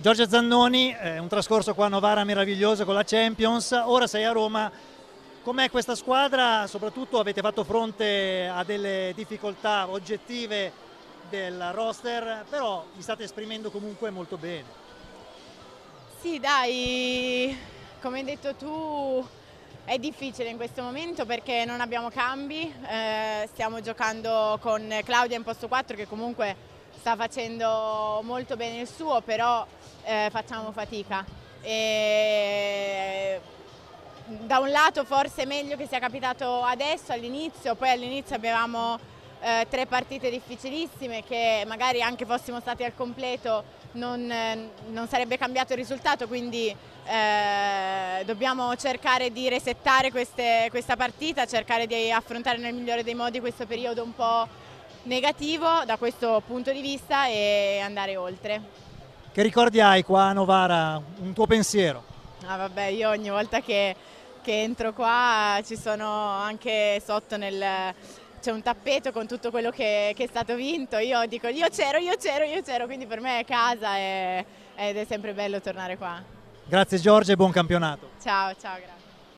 Giorgia Zannoni, eh, un trascorso qua a Novara meraviglioso con la Champions, ora sei a Roma, com'è questa squadra? Soprattutto avete fatto fronte a delle difficoltà oggettive del roster, però vi state esprimendo comunque molto bene. Sì dai, come hai detto tu è difficile in questo momento perché non abbiamo cambi, eh, stiamo giocando con Claudia in posto 4 che comunque sta facendo molto bene il suo, però eh, facciamo fatica. E da un lato forse è meglio che sia capitato adesso all'inizio, poi all'inizio avevamo eh, tre partite difficilissime che magari anche fossimo stati al completo non, eh, non sarebbe cambiato il risultato, quindi eh, dobbiamo cercare di resettare queste, questa partita, cercare di affrontare nel migliore dei modi questo periodo un po' negativo da questo punto di vista e andare oltre. Che ricordi hai qua a Novara? Un tuo pensiero? Ah vabbè, io ogni volta che, che entro qua ci sono anche sotto nel c'è un tappeto con tutto quello che, che, è stato vinto, io dico io c'ero, io c'ero, io c'ero, quindi per me è casa e, ed è sempre bello tornare qua. Grazie Giorgio e buon campionato. Ciao, ciao, grazie.